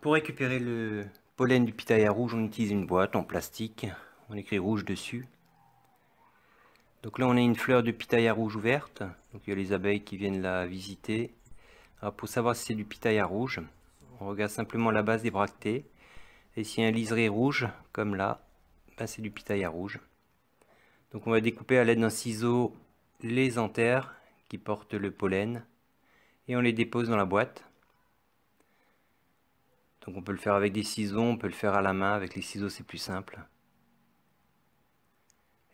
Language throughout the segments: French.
pour récupérer le pollen du pitaya rouge, on utilise une boîte en plastique. On écrit rouge dessus. Donc là, on a une fleur de pitaya rouge ouverte. Donc il y a les abeilles qui viennent la visiter. Alors, pour savoir si c'est du pitaya rouge, on regarde simplement la base des bractées. Et s'il y a un liseré rouge, comme là, ben, c'est du pitaya rouge. Donc on va découper à l'aide d'un ciseau les anthères qui portent le pollen. Et on les dépose dans la boîte. Donc on peut le faire avec des ciseaux, on peut le faire à la main, avec les ciseaux c'est plus simple.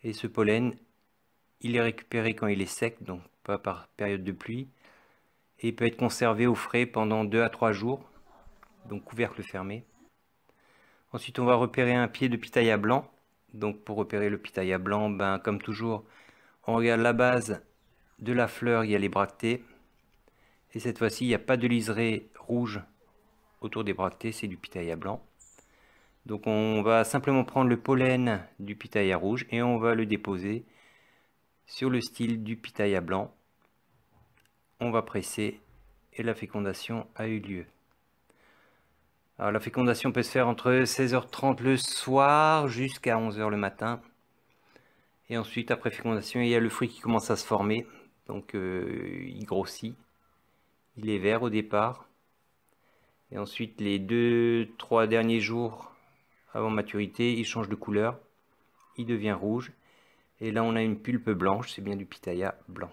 Et ce pollen, il est récupéré quand il est sec, donc pas par période de pluie, et il peut être conservé au frais pendant 2 à 3 jours, donc couvercle fermé. Ensuite on va repérer un pied de pitaya blanc, donc pour repérer le pitaya blanc, ben, comme toujours, on regarde la base de la fleur, il y a les bractées, et cette fois-ci il n'y a pas de liseré rouge autour des bractées, c'est du pitaya blanc. Donc on va simplement prendre le pollen du pitaya rouge et on va le déposer sur le style du pitaya blanc. On va presser et la fécondation a eu lieu. la fécondation peut se faire entre 16h30 le soir jusqu'à 11h le matin. Et ensuite, après fécondation, il y a le fruit qui commence à se former. Donc euh, il grossit. Il est vert au départ. Et ensuite, les deux, trois derniers jours avant maturité, il change de couleur, il devient rouge. Et là, on a une pulpe blanche, c'est bien du pitaya blanc.